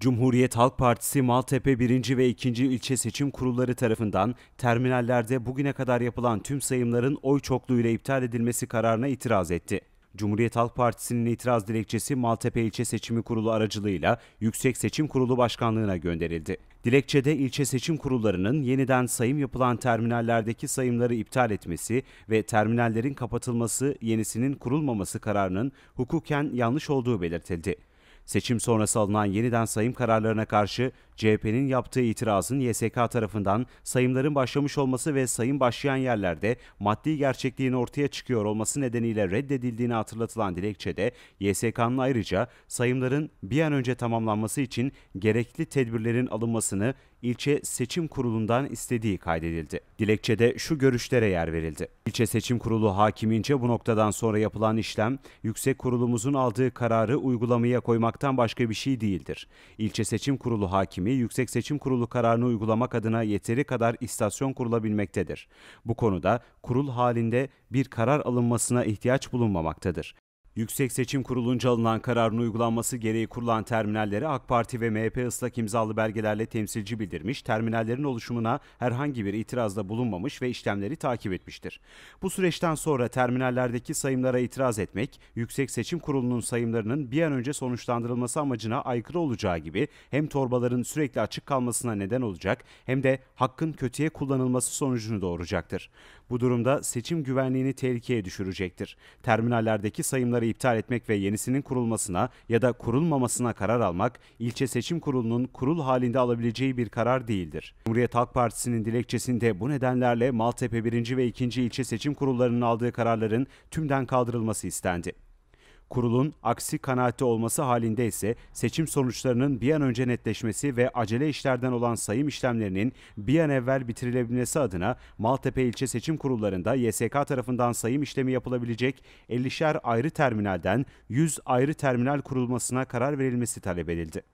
Cumhuriyet Halk Partisi Maltepe 1. ve 2. ilçe seçim kurulları tarafından terminallerde bugüne kadar yapılan tüm sayımların oy çokluğuyla iptal edilmesi kararına itiraz etti. Cumhuriyet Halk Partisi'nin itiraz dilekçesi Maltepe İlçe Seçimi Kurulu aracılığıyla Yüksek Seçim Kurulu Başkanlığı'na gönderildi. Dilekçede ilçe seçim kurullarının yeniden sayım yapılan terminallerdeki sayımları iptal etmesi ve terminallerin kapatılması, yenisinin kurulmaması kararının hukuken yanlış olduğu belirtildi. Seçim sonrası alınan yeniden sayım kararlarına karşı CHP'nin yaptığı itirazın YSK tarafından sayımların başlamış olması ve sayım başlayan yerlerde maddi gerçekliğin ortaya çıkıyor olması nedeniyle reddedildiğini hatırlatılan dilekçede YSK'nın ayrıca sayımların bir an önce tamamlanması için gerekli tedbirlerin alınmasını ilçe seçim kurulundan istediği kaydedildi. Dilekçede şu görüşlere yer verildi. İlçe seçim kurulu hakimince bu noktadan sonra yapılan işlem yüksek kurulumuzun aldığı kararı uygulamaya koymak yapmaktan başka bir şey değildir. İlçe Seçim Kurulu hakimi Yüksek Seçim Kurulu kararını uygulamak adına yeteri kadar istasyon kurulabilmektedir. Bu konuda kurul halinde bir karar alınmasına ihtiyaç bulunmamaktadır. Yüksek Seçim Kurulu'nca alınan kararın uygulanması gereği kurulan terminalleri AK Parti ve MHP ıslak imzalı belgelerle temsilci bildirmiş, terminallerin oluşumuna herhangi bir itirazda bulunmamış ve işlemleri takip etmiştir. Bu süreçten sonra terminallerdeki sayımlara itiraz etmek, Yüksek Seçim Kurulu'nun sayımlarının bir an önce sonuçlandırılması amacına aykırı olacağı gibi hem torbaların sürekli açık kalmasına neden olacak hem de hakkın kötüye kullanılması sonucunu doğuracaktır. Bu durumda seçim güvenliğini tehlikeye düşürecektir. Terminallerdeki sayımları kararı iptal etmek ve yenisinin kurulmasına ya da kurulmamasına karar almak, ilçe seçim kurulunun kurul halinde alabileceği bir karar değildir. Cumhuriyet Halk Partisi'nin dilekçesinde bu nedenlerle Maltepe 1. ve 2. ilçe seçim kurullarının aldığı kararların tümden kaldırılması istendi. Kurulun aksi kanaati olması halinde ise seçim sonuçlarının bir an önce netleşmesi ve acele işlerden olan sayım işlemlerinin bir an evvel bitirilebilmesi adına Maltepe ilçe seçim kurullarında YSK tarafından sayım işlemi yapılabilecek 50'şer ayrı terminalden 100 ayrı terminal kurulmasına karar verilmesi talep edildi.